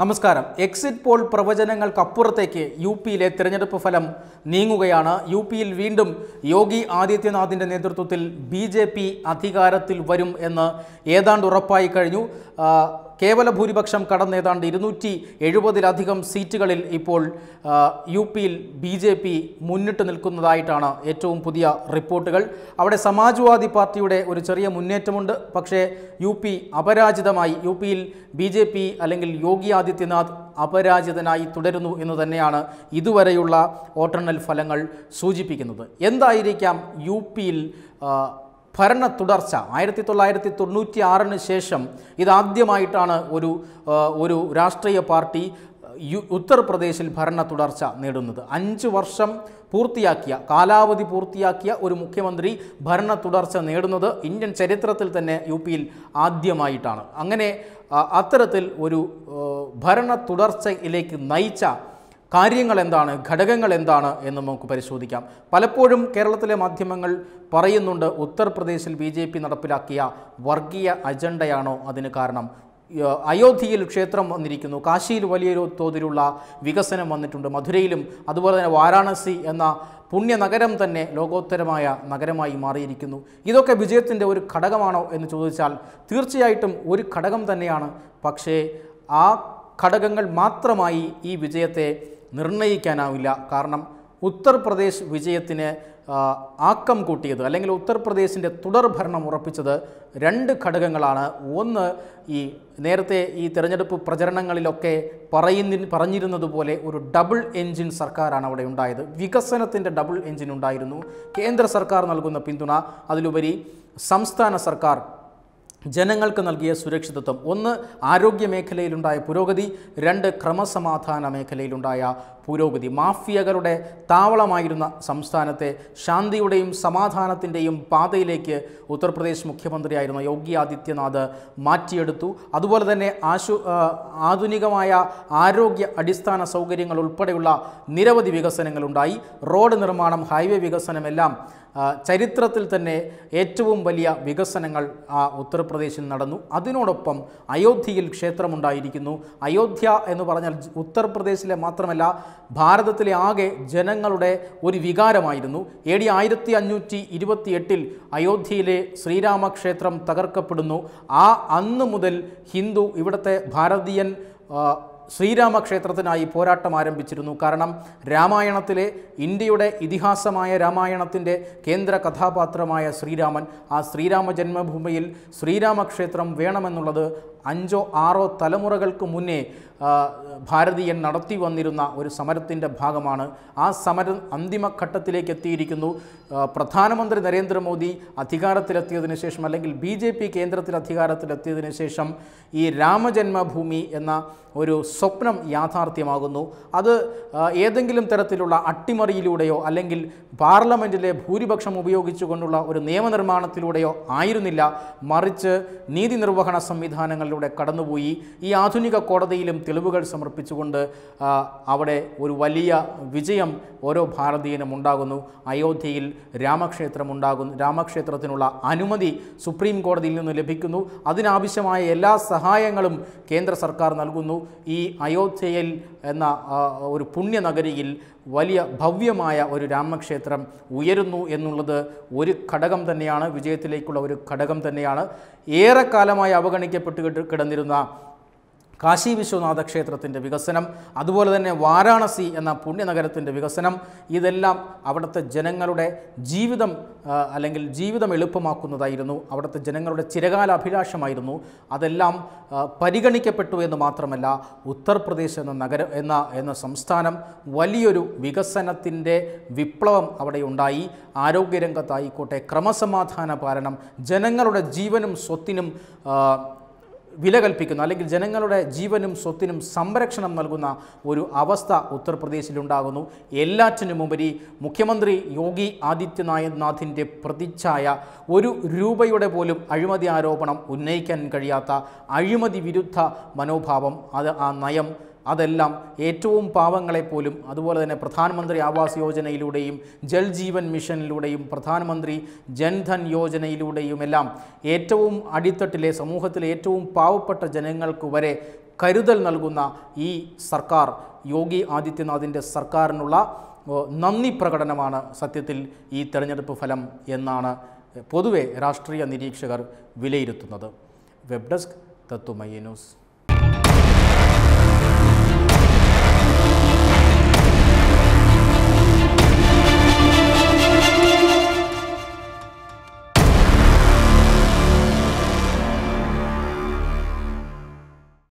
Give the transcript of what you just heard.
നമസ്കാരം exit poll പ്രവചനങ്ങൾക്കപ്പുറത്തേക്ക് U പിയിലെ തിരഞ്ഞെടുപ്പ് ഫലം നീങ്ങുകയാണ് യു പിയിൽ വീണ്ടും യോഗി ആദിത്യനാഥിൻ്റെ നേതൃത്വത്തിൽ ബി അധികാരത്തിൽ വരും എന്ന് ഏതാണ്ട് ഉറപ്പായി കഴിഞ്ഞു കേവല ഭൂരിപക്ഷം കടന്ന് ഏതാണ്ട് ഇരുന്നൂറ്റി എഴുപതിലധികം സീറ്റുകളിൽ ഇപ്പോൾ യു പിയിൽ ബി ജെ പി മുന്നിട്ട് നിൽക്കുന്നതായിട്ടാണ് ഏറ്റവും പുതിയ റിപ്പോർട്ടുകൾ അവിടെ സമാജ്വാദി പാർട്ടിയുടെ ഒരു ചെറിയ മുന്നേറ്റമുണ്ട് പക്ഷേ യു പി അപരാജിതമായി യു പിയിൽ ബി ജെ പി അല്ലെങ്കിൽ യോഗി ആദിത്യനാഥ് അപരാജിതനായി തുടരുന്നു എന്ന് തന്നെയാണ് ഇതുവരെയുള്ള വോട്ടെണ്ണൽ ഫലങ്ങൾ സൂചിപ്പിക്കുന്നത് എന്തായിരിക്കാം യു പിയിൽ ഭരണ തുടർച്ച ആയിരത്തി തൊള്ളായിരത്തി തൊണ്ണൂറ്റി ആറിന് ശേഷം ഇതാദ്യമായിട്ടാണ് ഒരു ഒരു രാഷ്ട്രീയ പാർട്ടി ഉത്തർപ്രദേശിൽ ഭരണ തുടർച്ച നേടുന്നത് അഞ്ച് വർഷം പൂർത്തിയാക്കിയ കാലാവധി പൂർത്തിയാക്കിയ ഒരു മുഖ്യമന്ത്രി ഭരണ തുടർച്ച നേടുന്നത് ഇന്ത്യൻ ചരിത്രത്തിൽ തന്നെ യു പിയിൽ ആദ്യമായിട്ടാണ് അങ്ങനെ അത്തരത്തിൽ ഒരു ഭരണ തുടർച്ചയിലേക്ക് നയിച്ച കാര്യങ്ങൾ എന്താണ് ഘടകങ്ങൾ എന്താണ് എന്ന് നമുക്ക് പരിശോധിക്കാം പലപ്പോഴും കേരളത്തിലെ മാധ്യമങ്ങൾ പറയുന്നുണ്ട് ഉത്തർപ്രദേശിൽ ബി ജെ പി നടപ്പിലാക്കിയ വർഗീയ അജണ്ടയാണോ അതിന് കാരണം അയോധ്യയിൽ ക്ഷേത്രം വന്നിരിക്കുന്നു കാശിയിൽ വലിയ തോതിലുള്ള വികസനം വന്നിട്ടുണ്ട് മധുരയിലും അതുപോലെ തന്നെ വാരാണസി എന്ന പുണ്യനഗരം തന്നെ ലോകോത്തരമായ നഗരമായി മാറിയിരിക്കുന്നു ഇതൊക്കെ വിജയത്തിൻ്റെ ഒരു ഘടകമാണോ എന്ന് ചോദിച്ചാൽ തീർച്ചയായിട്ടും ഒരു ഘടകം തന്നെയാണ് പക്ഷേ ആ ഘടകങ്ങൾ മാത്രമായി ഈ വിജയത്തെ നിർണയിക്കാനാവില്ല കാരണം ഉത്തർപ്രദേശ് വിജയത്തിന് ആക്കം കൂട്ടിയത് അല്ലെങ്കിൽ ഉത്തർപ്രദേശിൻ്റെ തുടർഭരണം ഉറപ്പിച്ചത് രണ്ട് ഘടകങ്ങളാണ് ഒന്ന് ഈ നേരത്തെ ഈ തിരഞ്ഞെടുപ്പ് പ്രചരണങ്ങളിലൊക്കെ പറയുന്നി പറഞ്ഞിരുന്നത് പോലെ ഒരു ഡബിൾ എൻജിൻ സർക്കാരാണ് അവിടെ ഉണ്ടായത് വികസനത്തിൻ്റെ ഡബിൾ എൻജിൻ ഉണ്ടായിരുന്നു കേന്ദ്ര സർക്കാർ നൽകുന്ന പിന്തുണ അതിലുപരി സംസ്ഥാന സർക്കാർ ജനങ്ങൾക്ക് നൽകിയ സുരക്ഷിതത്വം ഒന്ന് ആരോഗ്യ മേഖലയിലുണ്ടായ പുരോഗതി രണ്ട് ക്രമസമാധാന മേഖലയിലുണ്ടായ പുരോഗതി മാഫിയകളുടെ താവളമായിരുന്ന സംസ്ഥാനത്തെ ശാന്തിയുടെയും സമാധാനത്തിൻ്റെയും പാതയിലേക്ക് ഉത്തർപ്രദേശ് മുഖ്യമന്ത്രിയായിരുന്ന യോഗി ആദിത്യനാഥ് മാറ്റിയെടുത്തു അതുപോലെ തന്നെ ആശു ആധുനികമായ ആരോഗ്യ അടിസ്ഥാന സൗകര്യങ്ങൾ ഉൾപ്പെടെയുള്ള നിരവധി വികസനങ്ങളുണ്ടായി റോഡ് നിർമ്മാണം ഹൈവേ വികസനമെല്ലാം ചരിത്രത്തിൽ തന്നെ ഏറ്റവും വലിയ വികസനങ്ങൾ ആ ഉത്തർപ്രദേശിൽ നടന്നു അതിനോടൊപ്പം അയോധ്യയിൽ ക്ഷേത്രമുണ്ടായിരിക്കുന്നു അയോധ്യ എന്ന് പറഞ്ഞാൽ ഉത്തർപ്രദേശിലെ മാത്രമല്ല ഭാരതത്തിലെ ആകെ ജനങ്ങളുടെ ഒരു വികാരമായിരുന്നു എ ഡി ആയിരത്തി അഞ്ഞൂറ്റി ഇരുപത്തി എട്ടിൽ അയോധ്യയിലെ ശ്രീരാമക്ഷേത്രം തകർക്കപ്പെടുന്നു ആ അന്ന് മുതൽ ഹിന്ദു ഇവിടുത്തെ ഭാരതീയൻ ശ്രീരാമക്ഷേത്രത്തിനായി പോരാട്ടം ആരംഭിച്ചിരുന്നു കാരണം രാമായണത്തിലെ ഇന്ത്യയുടെ ഇതിഹാസമായ രാമായണത്തിൻ്റെ കേന്ദ്ര കഥാപാത്രമായ ശ്രീരാമൻ ആ ശ്രീരാമ ജന്മഭൂമിയിൽ ശ്രീരാമക്ഷേത്രം വേണമെന്നുള്ളത് അഞ്ചോ ആറോ തലമുറകൾക്ക് മുന്നേ ഭാരതീയൻ നടത്തി വന്നിരുന്ന ഒരു സമരത്തിൻ്റെ ഭാഗമാണ് ആ സമരം അന്തിമഘട്ടത്തിലേക്ക് എത്തിയിരിക്കുന്നു പ്രധാനമന്ത്രി നരേന്ദ്രമോദി അധികാരത്തിലെത്തിയതിനു ശേഷം അല്ലെങ്കിൽ ബി ജെ പി കേന്ദ്രത്തിൽ അധികാരത്തിലെത്തിയതിനു ശേഷം ഈ രാമജന്മഭൂമി എന്ന ഒരു സ്വപ്നം യാഥാർത്ഥ്യമാകുന്നു അത് ഏതെങ്കിലും തരത്തിലുള്ള അട്ടിമറിയിലൂടെയോ അല്ലെങ്കിൽ പാർലമെൻറ്റിലെ ഭൂരിപക്ഷം ഉപയോഗിച്ചുകൊണ്ടുള്ള ഒരു നിയമനിർമ്മാണത്തിലൂടെയോ ആയിരുന്നില്ല മറിച്ച് നീതി നിർവഹണ സംവിധാനങ്ങളിലൂടെ കടന്നുപോയി ഈ ആധുനിക കോടതിയിലും തെളിവുകൾ സമർപ്പിച്ചുകൊണ്ട് അവിടെ ഒരു വലിയ വിജയം ഓരോ ഭാരതീയനും ഉണ്ടാകുന്നു അയോധ്യയിൽ രാമക്ഷേത്രം ഉണ്ടാകുന്നു രാമക്ഷേത്രത്തിനുള്ള അനുമതി സുപ്രീം കോടതിയിൽ നിന്ന് ലഭിക്കുന്നു അതിനാവശ്യമായ എല്ലാ സഹായങ്ങളും കേന്ദ്ര സർക്കാർ നൽകുന്നു ഈ അയോധ്യയിൽ എന്ന ഒരു പുണ്യനഗരിയിൽ വലിയ ഭവ്യമായ ഒരു രാമക്ഷേത്രം ഉയരുന്നു എന്നുള്ളത് ഒരു ഘടകം തന്നെയാണ് വിജയത്തിലേക്കുള്ള ഒരു ഘടകം തന്നെയാണ് ഏറെക്കാലമായി അവഗണിക്കപ്പെട്ട് കിടന്നിരുന്ന കാശി വിശ്വനാഥ ക്ഷേത്രത്തിൻ്റെ വികസനം അതുപോലെ തന്നെ വാരാണസി എന്ന പുണ്യനഗരത്തിൻ്റെ വികസനം ഇതെല്ലാം അവിടുത്തെ ജനങ്ങളുടെ ജീവിതം അല്ലെങ്കിൽ ജീവിതം എളുപ്പമാക്കുന്നതായിരുന്നു അവിടുത്തെ ജനങ്ങളുടെ ചിരകാല അഭിലാഷമായിരുന്നു അതെല്ലാം പരിഗണിക്കപ്പെട്ടു എന്ന് മാത്രമല്ല ഉത്തർപ്രദേശ് എന്ന നഗരം എന്ന എന്ന സംസ്ഥാനം വലിയൊരു വികസനത്തിൻ്റെ വിപ്ലവം അവിടെ ഉണ്ടായി ആരോഗ്യരംഗത്തായിക്കോട്ടെ ക്രമസമാധാന പാലനം ജനങ്ങളുടെ ജീവനും സ്വത്തിനും വില കൽപ്പിക്കുന്ന അല്ലെങ്കിൽ ജനങ്ങളുടെ ജീവനും സ്വത്തിനും സംരക്ഷണം നൽകുന്ന ഒരു അവസ്ഥ ഉത്തർപ്രദേശിലുണ്ടാകുന്നു എല്ലാറ്റിനുമുപരി മുഖ്യമന്ത്രി യോഗി ആദിത്യനാഥിൻ്റെ പ്രതിച്ഛായ ഒരു രൂപയുടെ പോലും അഴിമതി ആരോപണം ഉന്നയിക്കാൻ കഴിയാത്ത അഴിമതി വിരുദ്ധ മനോഭാവം അത് ആ നയം അതെല്ലാം ഏറ്റവും പാവങ്ങളെപ്പോലും അതുപോലെ തന്നെ പ്രധാനമന്ത്രി ആവാസ് യോജനയിലൂടെയും ജൽ ജീവൻ മിഷനിലൂടെയും പ്രധാനമന്ത്രി ജൻധൻ യോജനയിലൂടെയുമെല്ലാം ഏറ്റവും അടിത്തട്ടിലെ സമൂഹത്തിലെ ഏറ്റവും പാവപ്പെട്ട ജനങ്ങൾക്ക് വരെ കരുതൽ നൽകുന്ന ഈ സർക്കാർ യോഗി ആദിത്യനാഥിൻ്റെ സർക്കാരിനുള്ള നന്ദി പ്രകടനമാണ് സത്യത്തിൽ ഈ തെരഞ്ഞെടുപ്പ് ഫലം എന്നാണ് പൊതുവെ രാഷ്ട്രീയ നിരീക്ഷകർ വിലയിരുത്തുന്നത് വെബ് ഡെസ്ക് തത്വമയ ന്യൂസ്